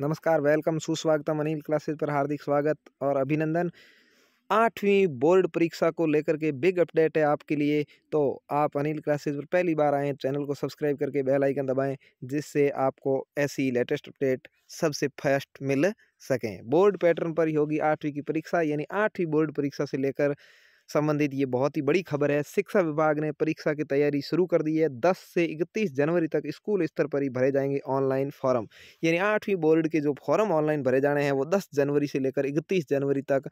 नमस्कार वेलकम सुस्वागतम अनिल क्लासेज पर हार्दिक स्वागत और अभिनंदन आठवीं बोर्ड परीक्षा को लेकर के बिग अपडेट है आपके लिए तो आप अनिल क्लासेज पर पहली बार आएँ चैनल को सब्सक्राइब करके बेल आइकन दबाएं जिससे आपको ऐसी लेटेस्ट अपडेट सबसे फर्स्ट मिल सकें बोर्ड पैटर्न पर ही होगी आठवीं की परीक्षा यानी आठवीं बोर्ड परीक्षा से लेकर संबंधित ये बहुत ही बड़ी खबर है शिक्षा विभाग ने परीक्षा की तैयारी शुरू कर दी है दस से इकतीस जनवरी तक स्कूल स्तर पर ही भरे जाएंगे ऑनलाइन फॉर्म यानी आठवीं बोर्ड के जो फॉर्म ऑनलाइन भरे जाने हैं वो दस जनवरी से लेकर इकतीस जनवरी तक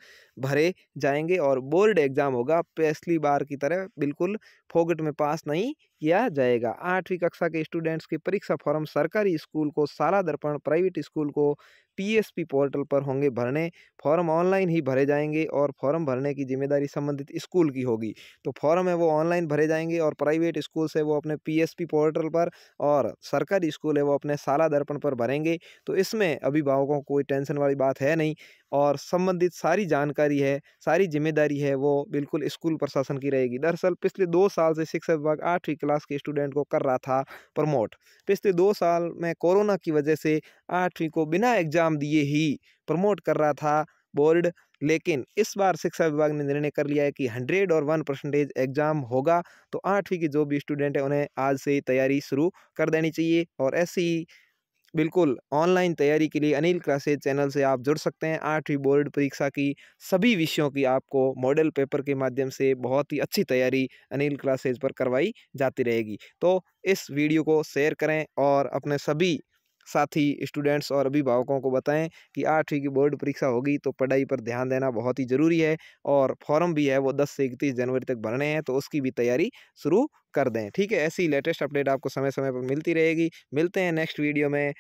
भरे जाएंगे और बोर्ड एग्ज़ाम होगा पिछली बार की तरह बिल्कुल फोगट में पास नहीं किया जाएगा आठवीं कक्षा के स्टूडेंट्स की परीक्षा फॉर्म सरकारी स्कूल को सारा दर्पण प्राइवेट स्कूल को पीएसपी पोर्टल पर होंगे भरने फॉर्म ऑनलाइन ही भरे जाएंगे और फॉर्म भरने की जिम्मेदारी संबंधित स्कूल की होगी तो फॉर्म है वो ऑनलाइन भरे जाएंगे और प्राइवेट स्कूल से वो अपने पीएसपी पोर्टल पर और सरकारी स्कूल है वो अपने साला दर्पण पर भरेंगे तो इसमें अभिभावकों को कोई टेंशन वाली बात है नहीं और संबंधित सारी जानकारी है सारी जिम्मेदारी है वो बिल्कुल स्कूल प्रशासन की रहेगी दरअसल पिछले दो साल से शिक्षा विभाग आठवीं क्लास के स्टूडेंट को कर रहा था प्रमोट पिछले दो साल में कोरोना की वजह से आठवीं को बिना एग्ज़ाम दिए ही प्रमोट कर रहा था बोर्ड लेकिन इस बार शिक्षा विभाग ने निर्णय कर लिया है कि हंड्रेड और वन परसेंटेज एग्जाम होगा तो आठवीं के जो भी स्टूडेंट हैं उन्हें आज से ही तैयारी शुरू कर देनी चाहिए और ऐसी बिल्कुल ऑनलाइन तैयारी के लिए अनिल क्लासेज चैनल से आप जुड़ सकते हैं आठवीं बोर्ड परीक्षा की सभी विषयों की आपको मॉडल पेपर के माध्यम से बहुत ही अच्छी तैयारी अनिल क्लासेज पर करवाई जाती रहेगी तो इस वीडियो को शेयर करें और अपने सभी साथ ही स्टूडेंट्स और अभिभावकों को बताएं कि आठवीं की बोर्ड परीक्षा होगी तो पढ़ाई पर ध्यान देना बहुत ही ज़रूरी है और फॉर्म भी है वो दस से इकतीस जनवरी तक भरने हैं तो उसकी भी तैयारी शुरू कर दें ठीक है ऐसी लेटेस्ट अपडेट आपको समय समय पर मिलती रहेगी मिलते हैं नेक्स्ट वीडियो में